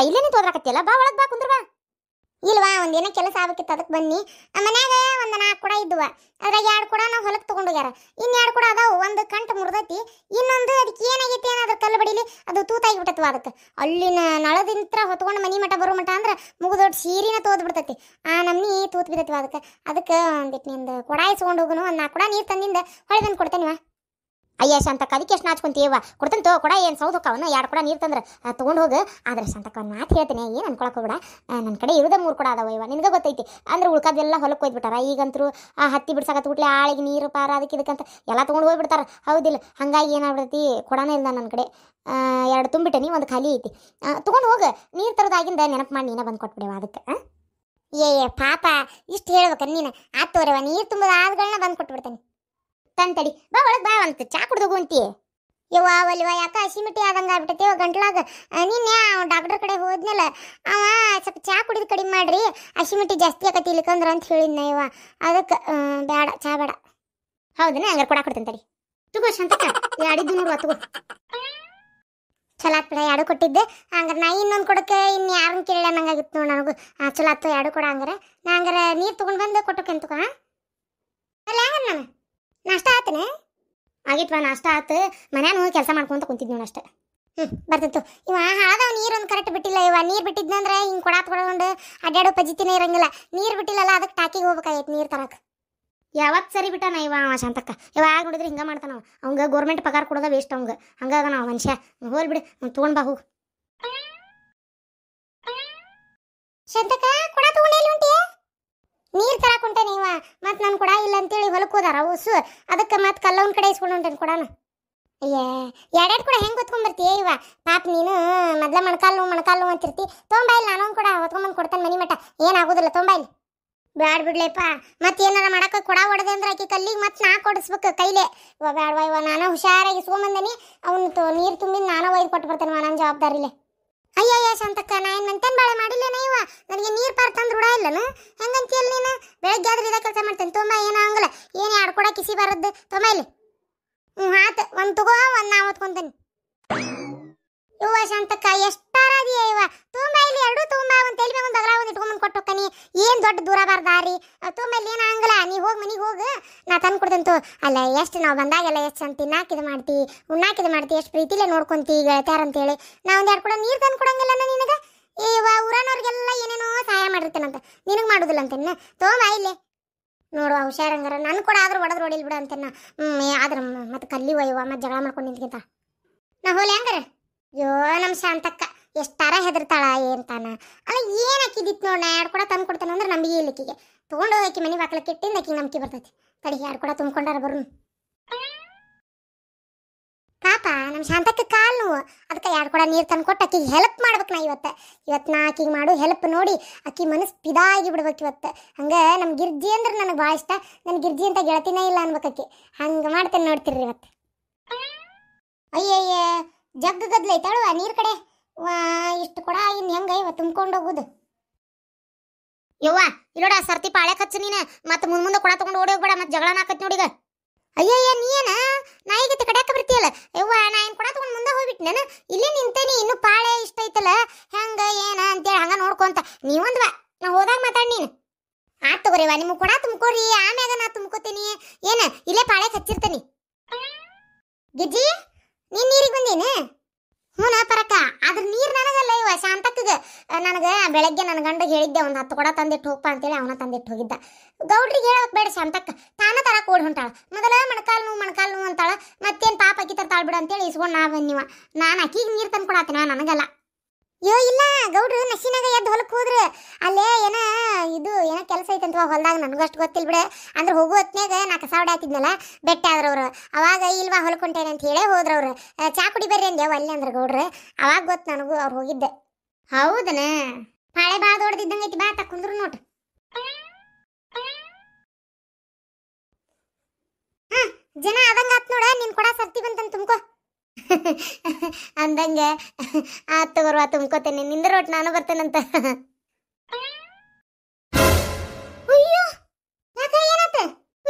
ಯವ್ವ ಇಲ್ಲೇ ನಿಂತು ಓದ್ರಾಕತ್ತಿಯಲ್ಲ ಬಾ ಒಳಗೆ ಬಾ ಕುಂದ್ರ ಬಾ ಇಲ್ವಾ ಒಂದೇನ ಕೆಲಸ ಆಗ್ಬೇಕಿತ್ತು ಅದಕ್ಕೆ ಬನ್ನಿ ಮನ್ಯಾಗ ಒಂದು ನಾಲ್ಕು ಕೂಡ ಇದ್ದುವ ಅದ್ರಾಗ ಎರಡು ಕೂಡ ನಾವು ಹೊಲಕ್ಕೆ ತೊಗೊಂಡೋಗ್ಯಾರ ಇನ್ನು ಎರಡು ಕೂಡ ಅದಾವು ಒಂದು ಕಂಟು ಮುರಿದೈತಿ ಇನ್ನೊಂದು ಅದಕ್ಕೆ ಏನಾಗೈತಿ ಏನೋ ಅದು ಕಲ್ಲು ಬಡಿಲಿ ಅದು ತೂತಾಗಿಬಿಟ್ಟತ್ವ ಅದಕ್ಕೆ ಅಲ್ಲಿನ ನಳದಿಂತ್ರ ಹೊತ್ಕೊಂಡು ಮನೆ ಮಟ ಬರೋ ಮಠ ಅಂದ್ರೆ ಮುಗಿದೊಡ್ಡ ಸೀರಿನ ತೋದ್ ಬಿಡ್ತೈತಿ ಆ ನಮ್ನಿ ತೂತ್ ಬಿದ್ದತ್ವ ಅದಕ್ಕೆ ಅದಕ್ಕೆ ಒಂದಿಟ್ಟು ನಿಂದು ಕೊಡ ಹೋಗುನು ಒಂದು ನಾಲ್ಕು ಕೂಡ ನೀರು ತಂದಿಂದ ಹೊಳೆ ಬಂದು ಕೊಡ್ತೇನಿವ ಅಯ್ಯ ಶಾಂತಕ್ಕ ಅದಕ್ಕೆ ಎಷ್ಟು ನಾಚ್ಕೊಂತೀವ ಕೊಡ್ತಂತೋ ಕೊಡ ಏನು ಸೌದು ಅವನು ಎರಡು ಕೊಡ ನೀರು ತಂದ್ರೆ ತೊಗೊಂಡು ಹೋಗು ಆದರೆ ಶಾಂತಕ್ಕ ಮಾತು ಹೇಳ್ತೀನಿ ಏನು ಅನ್ಕೊಳಕ್ಕೆ ಹೋಗ್ಬೇಡ ನನ್ನ ಕಡೆ ಇರೋದೇ ಮೂರು ಕೂಡ ಅದಾವ ಇವ ನಿನಗೆ ಗೊತ್ತೈತಿ ಅಂದ್ರೆ ಉಳ್ಕೋದೆಲ್ಲ ಹೊಲಕ್ಕೆ ಹೋಗ್ಬಿಟ್ಟಾರ ಈಗಂತರೂ ಆ ಹತ್ತಿ ಬಿಡ್ಸಕತ್ತು ಬಿಟ್ಲೆ ಆಳಿಗೆ ನೀರು ಪಾರ ಅದಕ್ಕೆ ಇದಕ್ಕಂತ ಎಲ್ಲ ತೊಗೊಂಡು ಹೋಗ್ಬಿಡ್ತಾರ ಹೌದಿಲ್ಲ ಹಂಗಾಗಿ ಏನಾಗ್ಬಿಡ್ತಿ ಕೊಡನೇ ಇಲ್ಲ ನನ್ನ ಕಡೆ ಎರಡು ತುಂಬಿಟ್ಟೆ ನೀ ಒಂದು ಖಾಲಿ ಐತಿ ತೊಗೊಂಡು ಹೋಗು ನೀರು ತರೋದಾಗಿಂದ ನೆನಪು ಮಾಡಿ ನೀನೇ ಬಂದು ಕೊಟ್ಬಿಡವ ಅದಕ್ಕೆ ಏ ಪಾಪ ಇಷ್ಟು ಹೇಳ್ಬೇಕನ್ ನೀನು ಆತೋರವ ನೀರು ಆದಗಳನ್ನ ಬಂದು ಕೊಟ್ಬಿಡ್ತೇನೆ ಅಂತಡಿ ಬಾ ಒಳಗೆ ಬಾ ಅಂತ ಚಾ ಕುಡ್ದೋಗು ಅಂತೀಯ ಯವ್ವ ಒಲ್ವ ಯಾಕ ಹಸಿಮಿಟಿ ಆದಂಗ ಆಗ್ಬಿಟ್ಟೈತಿ ಗಂಟ್ಲಾಗ ನಿನ್ನೆ ಡಾಕ್ಟರ್ ಕಡೆ ಹೋದ್ನಲ್ಲ ಅವ ಸ್ವಲ್ಪ ಚಾ ಕುಡಿದು ಕಡಿಮೆ ಮಾಡ್ರಿ ಹಸಿಮಿಟಿ ಜಾಸ್ತಿ ಆಕತಿ ಇಲ್ಲಿಕಂದ್ರೆ ಅಂತ ಹೇಳಿದ್ನ ಯವ್ವ ಅದಕ್ಕೆ ಬೇಡ ಚಾ ಬೇಡ ಹೌದನ ಹಂಗಾರೆ ಕೊಡಾಕ ಕೊಡ್ತೇನೆ ತಡಿ ತಗೋ ಶಾಂತಕ್ಕ ಯಾಡಿದ್ದು ನೋಡುವ ತಗೋ ಚಲೋ ಆತ್ ಬಿಡ ಎರಡು ಕೊಟ್ಟಿದ್ದೆ ಹಂಗಾರೆ ನಾ ಇನ್ನೊಂದು ಕೊಡಕ್ಕೆ ಇನ್ನು ಯಾರನ್ನ ಕೇಳಿ ಅನ್ನಂಗಾಗಿತ್ತು ನೋಡಿ ನನಗೂ ಚಲೋ ಆಯ್ತು ಎರಡು ಕೊಡ ಹಂಗಾರೆ ನಾ ಹಂಗಾರೆ ನೀರು ತೊಗೊಂಡು ಬಂದು ಕೊಟ್ಟಕ್ಕೆ ಅಂತ ಹಾಂ ಅಲ್ಲ ಹಂಗಾರೆ ನಾನು ನಾಷ್ಟ ಆತನೇ ಆಗಿಟ್ವಾ ನಾಷ್ಟ ಆತು ಮನ್ಯಾನು ಕೆಲಸ ಮಾಡ್ಕೊಂತ ಕುಂತಿದ್ ಅಷ್ಟ ಅಷ್ಟೇ ಹ್ಞೂ ಬರ್ತಿತ್ತು ಇವ ಹಾಳದ ಒಂದು ಕರೆಕ್ಟ್ ಬಿಟ್ಟಿಲ್ಲ ಇವ ನೀರು ಬಿಟ್ಟಿದ್ನಂದ್ರೆ ಹಿಂಗೆ ಕೊಡಾತ್ ಕೊಡಗೊಂಡು ಅಡ್ಡಾಡೋ ಪಜಿತಿನೇ ಇರಂಗಿಲ್ಲ ನೀರು ಬಿಟ್ಟಿಲ್ಲಲ್ಲ ಅದಕ್ಕೆ ಟಾಕಿಗೆ ಹೋಗ್ಬೇಕಾಗೈತೆ ನೀರು ತರಕ್ಕೆ ಯಾವತ್ತು ಸರಿ ಬಿಟ್ಟಾನ ಇವ ಅವ ಶಾಂತಕ್ಕ ಇವ ನೋಡಿದ್ರೆ ಹಿಂಗೆ ಮಾಡ್ತಾನ ಅವಂಗೆ ಗೌರ್ಮೆಂಟ್ ಪಗಾರ ಕೊಡೋದ ವೇಸ್ಟ್ ಅವಂಗೆ ಹಂಗಾಗ ನಾವು ಮನುಷ್ಯ ಹೋಲ್ ಬಿಡು ಬಾ ಹೋಗು ಶಾಂತಕ್ಕ ನೀರು ತರಕ್ಕೆ ಹೊಂಟೇನಿ ಇವ ಮತ್ತು ನಾನು ಕೂಡ ಇಲ್ಲ ಅಂತೇಳಿ ಹೊಲಕ್ಕೆ ಹೋದಾರ ಉಸು ಅದಕ್ಕೆ ಮತ್ತೆ ಕಲ್ಲವನ ಕಡೆ ಇಸ್ಕೊಂಡು ಹೊಂಟೇನೆ ಕೊಡಾನ ಅಯ್ಯೇ ಎರಡೆರಡು ಕೂಡ ಹೆಂಗೆ ಹೊತ್ಕೊಂಡ್ಬರ್ತೀಯ ಇವ ಪಾಪ ನೀನು ಮೊದಲ ಮಣಕಾಲು ಮಣಕಾಲು ಅಂತಿರ್ತಿ ತೊಂಬ ನಾನು ಕೂಡ ಹೊತ್ಕೊಂಬಂದು ಕೊಡ್ತಾನೆ ಮನಿ ಮಟ್ಟ ಏನಾಗೋದಿಲ್ಲ ತೊಂಬ ಬ್ಯಾಡ್ ಬಿಡ್ಲೇಪ್ಪ ಮತ್ತೆ ಏನಾರ ಮಾಡಕ್ಕೆ ಕೊಡ ಹೊಡೆದೆ ಅಂದ್ರೆ ಆಕೆ ಕಲ್ಲಿಗೆ ಮತ್ತೆ ನಾ ಕೊಡಿಸ್ಬೇಕು ಕೈಲೇ ಇವ ಬ್ಯಾಡ್ವಾ ಇವ ನಾನು ಹುಷಾರಾಗಿ ಇಸ್ಕೊಂಬಂದನಿ ಅವ್ನು ನೀರು ತುಂಬಿದ ನಾನು ಒಯ್ದು ಕೊಟ್ಟು ಬರ್ತೇನೆ ನನ್ನ ಜವಾಬ್ದಾರಿಲೇ ಅಯ್ಯಯ್ಯ ಶಾಂತಕ್ಕ ನಾ ಏನು ಮಂತೇನು ಬಾಳೆ ಮಾಡಿಲ್ಲೇನ ಇವ ನನಗೆ ನೀರು ಪಾರ್ತಂದ್ರೆ ರೂಢ ಇಲ್ಲನು ಹೆಂಗಂತೀಯಲ್ಲ ಬೆಳಗ್ಗೆ ಆದ್ರೆ ಇದೇ ಕೆಲಸ ಮಾಡ್ತೇನೆ ತುಂಬ ಏನು ಹಂಗಲ್ಲ ಏನು ಯಾರು ಕೂಡ ಕಿಸಿ ಬರದ್ದು ತೊಂಬ ಇಲ್ಲಿ ಹ್ಞೂ ಆತ ಒಂದು ತಗೋ ಒಂದು ನಾ ಓದ್ಕೊಂತೇನೆ ಇವ ಶಾಂತಕ್ಕ ಎಷ್ಟಾರದಿಯ ಇವ ತುಂಬ ಇಲ್ಲಿ ಎರಡು ತುಂಬ ಒಂದು ತೆಲಿಬೇಕು ಒಂದು ಅಗಲ ಒಂದು ಇಟ್ಕೊಂಡು ಕೊಟ್ಟೋಕ್ಕನಿ ಏನು ದೊಡ್ಡ ದೂರ ಬಾರ್ದಾರಿ ತುಂಬ ಇಲ್ಲಿ ಏನು ಹಂಗಲ್ಲ ನೀ ಹೋಗಿ ಮನೆಗೆ ಹೋಗು ನಾ ತಂದು ಕೊಡ್ತಂತು ಅಲ್ಲ ಎಷ್ಟು ನಾವು ಬಂದಾಗೆಲ್ಲ ಎಷ್ಟು ಅಂತ ತಿನ್ನಾಕ ಇದು ಮಾಡ್ತಿ ಉಣ್ಣಾಕ ಇದು ಮಾಡ್ತಿ ಎಷ್ಟು ಪ್ರೀತಿಲೇ ನೋಡ್ಕೊಂತಿ ಗೆಳತ್ಯಾರ ಅಂತೇಳಿ ನಾ ಒಂದು ಎರಡು ಕೂಡ ನೀರು ತಂದು ಕೊಡಂಗಿಲ್ಲ ನಿನಗೆ ಇವ ಊರನವ್ರಿಗೆಲ್ಲ ಏನೇನೋ ಸಹಾಯ ಮಾಡಿರ್ತಾನಂತ ನಿನಗೆ ಮಾಡೋದಿಲ್ಲ ಅಂತೇನ ತೋಮ ಇಲ್ಲಿ ನೋಡು ಹುಷಾರಂಗಾರ ನನ್ನ ಕೂಡ ಆದ್ರೂ ಒಡೆದು ಹೊಡಿಲ್ ಬಿಡ ಅಂತೇನ ಹ್ಞೂ ಆದ್ರೆ ಮತ್ತೆ ಕಲ್ಲಿ ಒಯ್ಯುವ ಮತ್ತೆ ಜಗಳ ಮಾಡ್ಕೊಂಡು ನಿಂತ್ಕಿಂತ ನಾ ಹೋಲಿ ಹಂಗಾರ ಯೋ ನಮ್ಮ ಶಾಂತಕ್ಕ ಎಷ್ಟಾರ ಹೆದರ್ತಾಳ ಏನ್ತಾನ ಅಲ್ಲ ಏನು ಹಾಕಿದಿತ್ತು ನೋಡಿ ನಾ ಎರಡು ಕೂಡ ತಂದು ಕೊಡ್ತಾನೆ ಅಂದ್ರೆ ನಂಬಿಕೆ ಇಲ್ಲಿಕ್ಕಿಗೆ ತೊಗೊಂಡು ಆಕಿ ಮನೆ ಬಾಕ್ಲಕ್ಕೆ ಇಟ್ಟಿಂದ ಆಕಿಗೆ ನಂಬಿಕೆ ಬರ್ತೈತಿ ತಡಿಗೆ ಎರಡು ಕೂಡ ತುಂಬ್ಕೊಂಡಾರ ಬರುನು ಪಾಪ ನಮ್ಮ ಶಾಂತಕ್ಕೆ ಕಾಲು ನೋವು ಅದಕ್ಕೆ ಎರಡು ಕೂಡ ನೀರು ತಂದು ಕೊಟ್ಟು ಆಕಿಗೆ ಹೆಲ್ಪ್ ಮಾಡ್ಬೇಕು ನಾ ಇವತ್ತು ಇವತ್ತು ನಾ ಆಕಿಗೆ ಮಾಡು ಹೆಲ್ಪ್ ನೋಡಿ ಆಕಿ ಮನಸ್ಸು ಪಿದಾಗಿ ಬಿಡ್ಬೇಕು ಇವತ್ತು ಹಂಗೆ ನಮ್ಮ ಗಿರ್ಜಿ ಅಂದ್ರೆ ನನಗೆ ಭಾಳ ಇಷ್ಟ ನನ್ನ ಗಿರ್ಜಿ ಅಂತ ಗೆಳತಿನೇ ಇಲ್ಲ ಅನ್ಬೇಕಾಕಿ ಹಂಗೆ ಮಾಡ್ತೇನೆ ನೋಡ್ತೀರಿ ಇವತ್ತು ಅಯ್ಯಯ್ಯ ಜಗ್ಗ ಗದ್ಲೈತಾಳುವ ನೀರು ಕಡೆ ವಾ ಇಷ್ಟು ಕೂಡ ಇನ್ನು ಹೆಂಗೆ ಇವ ತುಂಬ್ಕೊಂಡು ಹೋಗುದು ಯವ್ವ ಇಲ್ಲೋಡ ಸರ್ತಿ ಪಾಳೆ ಕಚ್ಚು ನೀನು ಮತ್ತೆ ಮುಂದೆ ಮುಂದೆ ಕೊಡ ತೊಗೊಂಡು ಓಡಿ ಹೋಗ್ಬೇಡ ಮತ್ತೆ ಜಗಳನ ಹಾಕತ್ ನೋಡಿಗ ಅಯ್ಯಯ್ಯ ನೀನ ಈಗ ಕಡ್ಯಾಕ ಬರ್ತೀಯಲ್ಲ ಯವ್ವ ನಾ ಏನು ಕೊಡ ತಗೊಂಡು ಮುಂದೆ ಹೋಗ್ಬಿಟ್ಟು ನಾನು ಇಲ್ಲೇ ನಿಂತೇನಿ ಇನ್ನು ಪಾಳೆ ಇಷ್ಟ ಐತಲ್ಲ ಹೆಂಗ ಏನ ಅಂತೇಳಿ ಹಂಗೆ ನೋಡ್ಕೊಂತ ನೀವೊಂದ್ವ ನಾ ಹೋದಾಗ ಮಾತಾಡಿ ನೀನು ಆತ್ ತಗೋರಿವ ನಿಮ್ಗೆ ಕೊಡ ತುಂಬ್ಕೋರಿ ಆಮ್ಯಾಗ ನಾ ತುಂಬ್ಕೋತೀನಿ ಏನ ಇಲ್ಲೇ ಪಾಳೆ ಹಚ್ಚಿರ್ತೇನಿ ಗಿಜ್ಜಿ ನೀನ್ ನೀರಿಗೆ ಬಂದೇನು ಹ್ಞೂ ಪರಕ ಅದ್ರ ನೀರು ನನಗಲ್ಲ ಇವ ಶಾಂತಕ್ಕಗೆ ನನಗೆ ಬೆಳಗ್ಗೆ ನನ್ನ ಗಂಡ ಹೇಳಿದ್ದೆ ಒಂದು ಹತ್ತು ಕೊಡ ತಂದಿಟ್ಟು ಹೋಗಪ್ಪ ಅಂತೇಳಿ ಅವನ ತಂದಿಟ್ಟು ಹೋಗಿದ್ದ ಗೌಡ್ರಿಗೆ ಹೇಳೋಕೆ ಬೇಡ ಶಾಂತಕ್ಕ ತಾನ ತರ ಕೂಡ ಹೊಂಟಾಳ ಮೊದಲ ಮೊಣಕಾಲು ನೋವು ಮೊಣಕಾಲು ನೋವು ಅಂತಾಳ ಮತ್ತೇನು ಪಾಪ ಅಕ್ಕಿ ತರ್ತಾಳ ಬಿಡು ಅಂತೇಳಿ ಇಸ್ಕೊಂಡು ನಾ ಬನ್ನಿವ ನಾನು ಅಕ್ಕಿಗೆ ನೀರು ತಂದು ಕೊಡತ್ತೀನ ನನಗಲ್ಲ ಯೋ ಇಲ್ಲ ಗೌಡ್ರು ನಶಿನಾಗ ಎದ್ದು ಹೊಲಕ್ಕೆ ಹೋದ್ರೆ ಅಲ್ಲೇ ಏನ ಇದು ಏನೋ ಕೆಲಸ ಅಂತ ಹೊಲ್ದಾಗ ನನಗೂ ಅಷ್ಟು ಗೊತ್ತಿಲ್ಲ ಬಿಡ ಅಂದ್ರೆ ಹೋಗು ಹೊತ್ನಾಗ ನಾ ಕಸ ಬೆಟ್ಟ ಆದ್ರವ್ರು ಅವಾಗ ಇಲ್ವಾ ಹೊಲ್ಕೊಂಟೇನೆ ಅಂತ ಹೇಳೇ ಹೋದ್ರವ್ರು ಚಾ ಕುಡಿ ಬರ್ರಿ ಅಂದೆ ಅಲ್ಲಿ ಅಂದ್ರೆ ಗೌಡ್ರು ಅವಾಗ ಗೊತ್ತು ನನಗೂ ಅವ್ರು ಹೋಗಿದ್ದೆ ಹೌದನ ಪಾಳೆ ಬಾ ದೊಡ್ದಿದ್ದಂಗೆ ಐತಿ ಬಾ ತಕ್ಕೊಂಡ್ರು ನೋಟ್ ಜನ ಆತ್ ನೋಡ ನಿನ್ ಕೊಡ ಸರ್ತಿ ಬಂತಂತ ತುಂಬ್ಕೋ ಅಂದಂಗೆ ಆ ತಗೋರ್ವಾ ನಿಂದ ನಿಂದ್ರೋಟ್ ನಾನು ಬರ್ತೇನಂತ ಅಯ್ಯೋ ಯಾಕ ಏನತ್ತ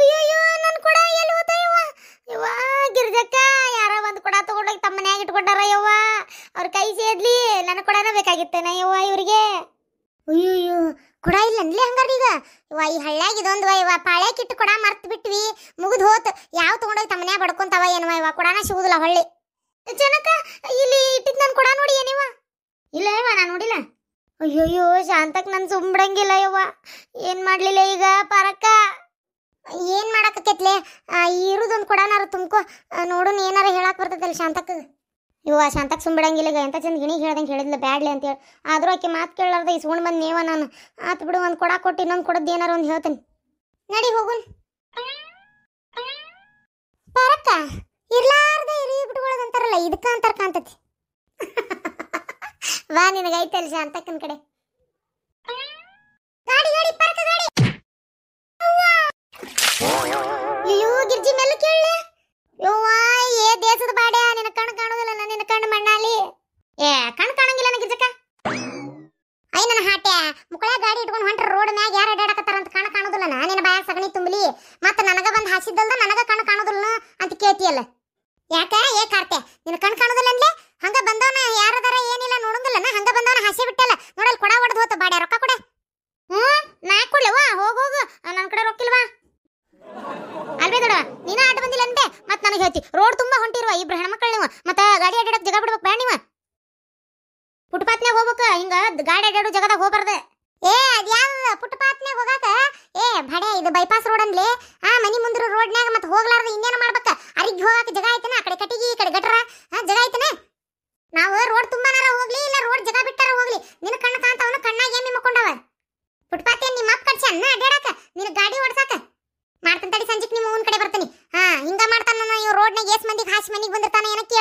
ಅಯ್ಯೋ ನನ್ನ ಕೊಡ ಎಲ್ಲಿ ಹೋತಯ್ಯವ ಯವ್ವ ಗಿರ್ಜಕ್ಕ ಯಾರ ಒಂದು ಕೂಡ ತಗೊಂಡೋಗಿ ತಮ್ಮ ಮನ್ಯಾಗ ಇಟ್ಕೊಂಡಾರ ಯವ್ವ ಅವ್ರ ಕೈ ಸೇದ್ಲಿ ನನ್ನ ಕೊಡನ ಬೇಕಾಗಿತ್ತೇನ ಯವ್ವ ಇವ್ರಿಗೆ ಅಯ್ಯೋ ಕೂಡ ಇಲ್ಲ ಅನ್ಲಿ ಹಂಗಾರ ಈಗ ಇವ ಈ ಹಳ್ಳ್ಯಾಗ ಇದೊಂದು ಇವ ಪಾಳೆ ಕಿಟ್ಟು ಕೊಡ ಮರ್ತ್ ಬಿಟ್ವಿ ಮುಗಿದು ಹೋತ್ ಯಾವ ತಗೊಂಡೋಗಿ ತಮ್ಮನ್ಯಾಗ ಬಡ್ಕೊಂತಾವ ಏನವ ಇವ ಕೂಡನ ಸಿಗುದಿಲ್ಲ ಹೊಳ್ಳಿ ಜನಕ ಇಲ್ಲಿ ಇಟ್ಟಿದ್ ನಾನು ಕೊಡ ನೋಡಿ ಏನಿವ ಇಲ್ಲ ಇವ ನಾನು ನೋಡಿಲ್ಲ ಅಯ್ಯೋಯ್ಯೋ ಶಾಂತಕ್ ನನ್ ಸುಂಬಡಂಗಿಲ್ಲ ಯವ್ವ ಏನ್ ಮಾಡ್ಲಿಲ್ಲ ಈಗ ಪರಕ್ಕ ಏನ್ ಮಾಡಕತ್ಲೆ ಇರುದೊಂದು ಕೊಡನಾರು ತುಂಬ್ಕೊ ನೋಡೋಣ ಏನಾರ ಹೇಳಕ್ ಬರ್ತದಲ್ಲ ಶಾಂತಕ್ ಇವ ಶಾಂತಕ್ ಸುಂಬಡಂಗಿಲ್ಲ ಈಗ ಎಂತ ಚಂದ ಗಿಣಿಗೆ ಹೇಳ್ದಂಗೆ ಹೇಳಿದ್ಲ ಬ್ಯಾಡ್ಲಿ ಅಂತ ಹೇಳಿ ಆದ್ರೂ ಆಕೆ ಮಾತು ಈ ಇಸ್ಕೊಂಡು ಬಂದು ನೀವ ನಾನು ಆತು ಬಿಡು ಒಂದು ಕೊಡ ಕೊಟ್ಟು ಇನ್ನೊಂದು ಕೊಡದ್ ಏನಾರ ಒಂದು ಹೇಳ್ತೀನಿ ನಡಿ ಹೋಗುನ್ ಪರಕ್ಕ ಇರ್ಲಾ ಕಟ್ಕೊಳ್ಳೋದು ಅಂತಾರಲ್ಲ ಇದಕ್ಕ ಅಂತಾರ ಕಾಣ್ತತಿ ವಾ ನಿನಗೈತಲ್ ಶಾಂತಕ್ಕನ ಕಡೆ ಗಾಡಿ ಗಾಡಿ ಪಾರ್ಕ ಗಾಡಿ ಅಯ್ಯೋ ಗಿರ್ಜಿ ಮೇಲೆ ಕೇಳಲೆ ಯೋವಾ ಏ ದೇಶದ ಬಾಡ್ಯಾ ನಿನ್ನ ಕಣ್ಣು ಕಾಣೋದಿಲ್ಲ ನನ್ನ ನಿನ್ನ ಕಣ್ಣು ಮಣ್ಣಾಲಿ ಏ ಕಣ್ಣು ಕಾಣಂಗಿಲ್ಲ ನನಗೆ ಗಿರ್ಜಕ್ಕ ಐ ನನ್ನ ಹಾಟೆ ಮುಕ್ಕಳ ಗಾಡಿ ಇಟ್ಕೊಂಡು ಹೊಂಟ್ರ ರೋಡ್ ಮ್ಯಾಗ ಯಾರು ಅಡ್ಡಾಡಕತ್ತಾರ ಅಂತ ಕಣ್ಣು ಕಾಣೋದಿಲ್ಲ ನಿನ್ನ ಬಾಯಾಗ ಸಗಣಿ ತುಂಬಲಿ ಮತ್ತೆ ನನಗ ಬಂದು ಹಾಸಿದ್ದಲ್ದ ನನಗ ಕಣ್ಣು ಕಾಣೋದಿಲ್ಲ ಅಂತ ಅಲ್ಲ ಯಾಕ ಏ ಕಾರ್ತೆ ನಿನ್ನ ಕಣ್ ಕಾಣುದಿಲ್ಲ ಹಂಗ ಬಂದವನ ಯಾರದಾರ ಏನಿಲ್ಲ ನೋಡಂಗಿಲ್ಲ ಹಂಗ ಬಂದವನ ಹಸಿ ಬಿಟ್ಟಲ್ಲ ನೋಡಲ್ ಕೊಡ ಹೊಡೆದು ಹೋತ ಬಾಡ್ಯ ರೊಕ್ಕ ಕೊಡೆ ಹ್ಮ್ ನಾ ಕೊಡ್ಲವ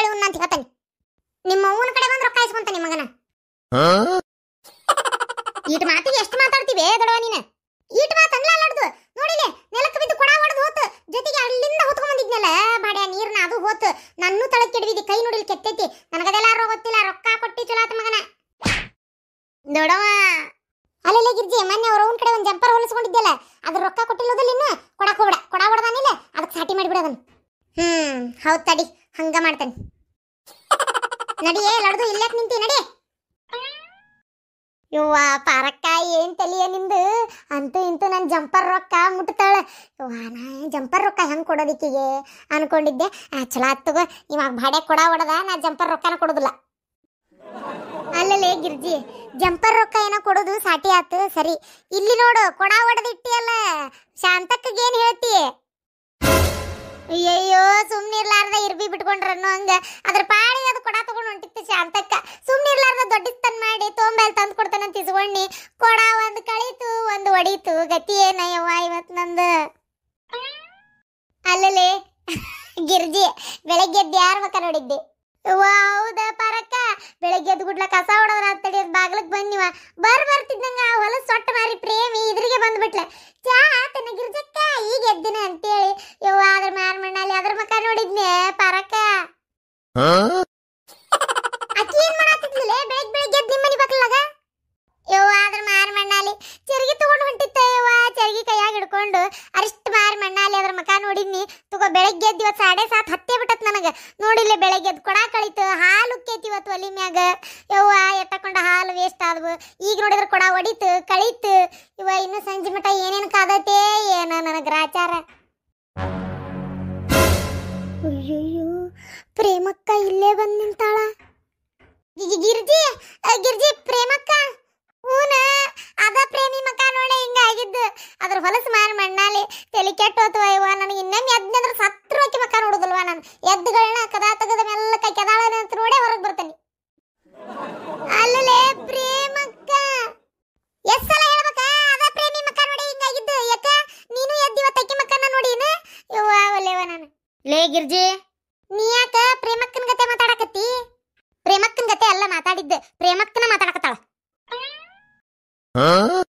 ಹೇಳಿ ಅಂತ ಹೇಳ್ತಾನೆ ನಿಮ್ಮ ಅವ್ವನ ಕಡೆ ಬಂದು ರೊಕ್ಕ ಇಸ್ಕೊಂತಾನೆ ಮಗನ ಈಟ್ ಮಾತಿಗೆ ಎಷ್ಟು ಮಾತಾಡ್ತೀವಿ ದೊಡವ ನೀನ ಈಟ್ ಮಾತು ಅಲ್ಲ ಅಲ್ಲಾಡ್ದು ನೋಡಿಲೆ ನೆಲಕ್ಕೆ ಬಿದ್ದು ಕೊಡ ಹೊಡೆದು ಹೋತು ಜೊತೆಗೆ ಅಲ್ಲಿಂದ ಹೊತ್ಕೊಂಬಂದಿದ್ನಲ್ಲ ಬಾಡ್ಯ ನೀರ್ನ ಅದು ಹೋತು ನನ್ನೂ ತಳಕ್ಕೆ ಕೆಡವಿದಿ ಕೈ ನೋಡಿಲ್ ಕೆತ್ತೈತಿ ನನಗದೆಲ್ಲ ಗೊತ್ತಿಲ್ಲ ರೊಕ್ಕ ಕೊಟ್ಟಿ ಚಲೋ ಆತ ಮಗನ ದೊಡವ ಅಲ್ಲೆಲ್ಲ ಗಿರ್ಜಿ ಮೊನ್ನೆ ಅವ್ರ ಅವ್ನ ಕಡೆ ಒಂದು ಜಂಪರ್ ಹೊಲಿಸ್ಕೊಂಡಿದ್ದೆಲ್ಲ ಅದ್ರ ರೊಕ್ಕ ಕೊಟ್ಟಿಲ್ಲೋದಿಲ್ಲ ಇನ್ನು ಕೊಡಾ ಹೋಗ್ಬೇಡ ಕೊಡ ಹೊಡೆದಾನಿಲ್ಲ ಅದಕ್ಕೆ ಸಾಟಿ ಮಾಡಿಬಿಡೋದನ್ ಹ್ಮ್ ಹೌದ್ ತಡಿ ಹಂಗ ಮಾಡ್ತಾನೆ ನಡಿಯೇ ಲಡ್ದು ಇಲ್ಲಕ್ ನಿಂತಿ ನಡಿ ಇವ್ವ ಪಾರಕ್ಕ ಏನ್ ತಲಿಯ ನಿಂದು ಅಂತೂ ಇಂತೂ ನನ್ನ ಜಂಪರ್ ರೊಕ್ಕ ಮುಟ್ತಾಳ ಇವ್ವ ಜಂಪರ್ ರೊಕ್ಕ ಹೆಂಗೆ ಕೊಡೋದಿಕ್ಕಿಗೆ ಅನ್ಕೊಂಡಿದ್ದೆ ಚಲೋ ಆತಗೋ ಇವಾಗ ಭಾಡೆ ಕೊಡ ಹೊಡೆದ ನಾ ಜಂಪರ್ ರೊಕ್ಕನ ಕೊಡೋದಿಲ್ಲ ಅಲ್ಲಲ್ಲೇ ಗಿರ್ಜಿ ಜಂಪರ್ ರೊಕ್ಕ ಏನೋ ಕೊಡೋದು ಸಾಟಿ ಆತು ಸರಿ ಇಲ್ಲಿ ನೋಡು ಕೊಡ ಹೊಡೆದಿಟ್ಟಿಯಲ್ಲ ಶಾಂತಕ್ಕಗೇನು ಹೇಳ್ತಿ ತಗೊಂಡ್ರ ಹಂಗ ಅದ್ರ ಪಾಳಿ ಅದು ಕೊಡ ತಗೊಂಡು ಹೊಂಟಿತ್ತು ಶಾಂತಕ್ಕ ಸುಮ್ಮನೆ ಇರ್ಲಾರ್ದ ದೊಡ್ಡತನ ಮಾಡಿ ತೊಂಬಲ್ ತಂದು ಕೊಡ್ತಾನಂತ ಇಸ್ಕೊಂಡಿ ಕೊಡ ಒಂದು ಕಳೀತು ಒಂದು ಒಡೀತು ಗತಿ ಏನಯ್ಯವ್ವ ಇವತ್ತು ನಂದು ಅಲ್ಲಲೇ ಗಿರ್ಜಿ ಬೆಳಗ್ಗೆ ಎದ್ದು ಯಾರ ಮಕ್ಕ ನೋಡಿದ್ದೆ ಹೌದಾ ಪರಕ್ಕ ಬೆಳಗ್ಗೆ ಎದ್ದು ಗುಡ್ಲ ಕಸ ಹೊಡದ್ರ ಅಂತೇಳಿ ಬಾಗ್ಲಕ್ ಬಂದಿವ ಬರ್ ಬರ್ತಿದ್ದಂಗ ಹೊಲ ಸೊಟ್ಟ ಮಾರಿ ಪ್ರೇಮಿ ಇದ್ರಿಗೆ ಬಂದ್ಬಿಟ್ಲೆ ಚಾ ತನ್ನ ಗಿರ್ಜಕ್ಕ ಈಗ ಎದ್ದಿನ ಅಂತೇಳಿ ಯವ್ವ ಅದ್ರ ಮ್ಯಾರ್ ಮಣ್ಣಲ್ಲಿ ಅದ್ರ ಮಕ್ಕ ನೋಡಿದ್ನೆ ಪರಕ್ಕ ಕಳಿತು ಇವ ಇನ್ನು ಸಂಜೆ ಮಠ ಏನೇನು ಕಾದತೆ ಏನ ನನಗೆ ಗ್ರಾಚಾರ ಅಯ್ಯಯ್ಯೋ ಪ್ರೇಮಕ್ಕ ಇಲ್ಲೇ ಬಂದ ನಿಂತಾಳ ಗಿರ್ಜಿ ಗಿರ್ಜಿ ಪ್ರೇಮಕ್ಕ ಓನ ಅದ ಪ್ರೇಮಿ ಮಕ್ಕ ಹಿಂಗ ಆಗಿದ್ದು ಅದ್ರ ಹೊಲಸು ಮಾರಿ ಮಣ್ಣಾಲಿ ತಲೆ ಕೆಟ್ಟೋತವ ಇವ ನನಗೆ ಇನ್ನೊಮ್ಮೆ ಅಜ್ಜಿ ನೀ ಯಾಕ ಪ್ರೇಮಕ್ಕನ ಗತೆ ಮಾತಾಡಕತ್ತಿ ಪ್ರೇಮಕ್ಕನ ಗತೆ ಅಲ್ಲ ಮಾತಾಡಿದ್ದೆ ಪ್ರೇಮಕ್ಕನ ಮಾತಾಡಕತ್ತಾಳ